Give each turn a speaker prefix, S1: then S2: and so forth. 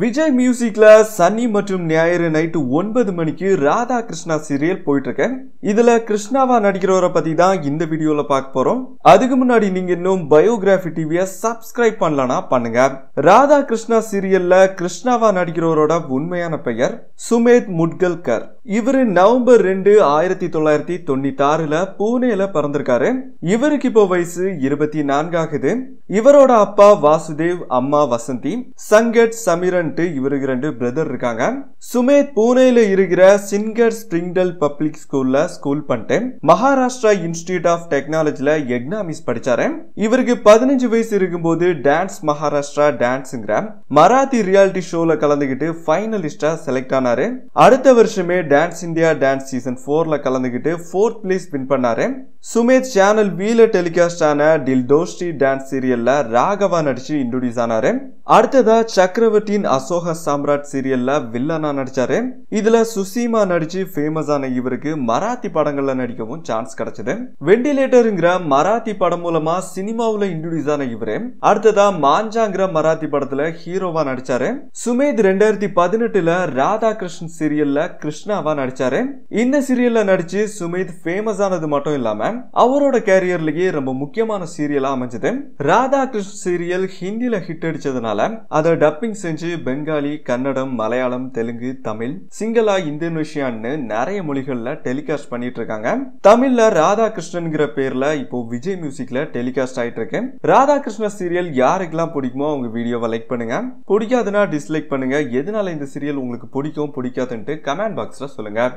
S1: விஜய் மியூசிக்ல சனி மற்றும் ஞாயிறு நைட்டு ஒன்பது மணிக்கு ராதா கிருஷ்ணா சீரியல் போயிட்டு இருக்கேன் இதுல கிருஷ்ணாவா நடிக்கிறவரை பத்தி தான் இந்த வீடியோல பார்க்க போறோம் அதுக்கு முன்னாடி நீங்க இன்னும் பயோகிராபி டிவிய சப்ஸ்கிரைப் பண்ணலனா பண்ணுங்க ராதா கிருஷ்ணா சீரியல்ல கிருஷ்ணாவா நடிக்கிறவரோட உண்மையான பெயர் சுமேத் முட்கல்கர் இவரு நவம்பர் ரெண்டு ஆயிரத்தி தொள்ளாயிரத்தி தொண்ணூத்தி ஆறுல பூனேல பிறந்திருக்காரு இவருக்கு இப்போ வயசு இருபத்தி நான்காகுது இவரோட அப்பா வாசுதேவ் அம்மா வசந்தி சங்கட் சமீரன் ஸ்டூடெண்ட்டு இவருக்கு ரெண்டு பிரதர் இருக்காங்க சுமேத் புனேல இருக்கிற சிங்கர் ஸ்பிரிங்டல் பப்ளிக் ஸ்கூல்ல ஸ்கூல் பண்ணிட்டேன் மகாராஷ்டிரா இன்ஸ்டிடியூட் ஆஃப் டெக்னாலஜில எக்னாமிஸ் படிச்சாரு இவருக்கு பதினஞ்சு வயசு இருக்கும்போது டான்ஸ் மகாராஷ்டிரா டான்ஸ்ங்கிற மராத்தி ரியாலிட்டி ஷோல கலந்துகிட்டு ஃபைனலிஸ்டா செலக்ட் ஆனாரு அடுத்த வருஷமே டான்ஸ் இந்தியா டான்ஸ் சீசன் ஃபோர்ல கலந்துகிட்டு ஃபோர்த் பிளேஸ் வின் பண்ணாரு சுமேத் சேனல் வீல டெலிகாஸ்ட் ஆன டில் டோஸ்டி டான்ஸ் சீரியல்ல ராகவா நடிச்சு இன்ட்ரோடியூஸ் ஆனாரு அடுத்ததா சக்கரவர்த்தியின் அசோக சாம்ராட் சீரியல்ல வில்லனா நடிச்சாரு இதுல சுசீமா நடிச்சு ஃபேமஸ் ஆன இவருக்கு மராத்தி படங்கள்ல நடிக்கவும் சான்ஸ் கிடைச்சது வெண்டிலேட்டருங்கிற மராத்தி படம் மூலமா சினிமாவுல இன்ட்ரடியூஸ் ஆன இவரு அடுத்ததா மாஞ்சாங்கிற மராத்தி படத்துல ஹீரோவா நடிச்சாரு சுமேத் ரெண்டாயிரத்தி பதினெட்டுல ராதா கிருஷ்ணன் சீரியல்ல கிருஷ்ணாவா நடிச்சாரு இந்த சீரியல்ல நடிச்சு சுமேத் ஃபேமஸ் ஆனது மட்டும் இல்லாம அவரோட கேரியர்லயே ரொம்ப முக்கியமான சீரியலா அமைஞ்சது ராதா கிருஷ்ணன் சீரியல் ஹிந்தியில ஹிட் அடிச்சதுனால அதை டப்பிங் செஞ்சு பெங்காலி கன்னடம் மலையாளம் தெலுங்கு தமிழ் சிங்களா இந்தோனேஷியான்னு நிறைய மொழிகள்ல டெலிகாஸ்ட் பண்ணிட்டு இருக்காங்க தமிழ்ல ராதாகிருஷ்ணன்ங்கிற பேர்ல இப்போ விஜய் மியூசிக்ல டெலிகாஸ்ட் ஆயிட்டு இருக்கேன் ராதாகிருஷ்ண சீரியல் யாருக்கெல்லாம் பிடிக்குமோ அவங்க வீடியோவை லைக் பண்ணுங்க பிடிக்காதுன்னா டிஸ்லைக் பண்ணுங்க எதனால இந்த சீரியல் உங்களுக்கு பிடிக்கும் பிடிக்காதுன்ட்டு கமெண்ட் பாக்ஸ்ல சொல்லுங்க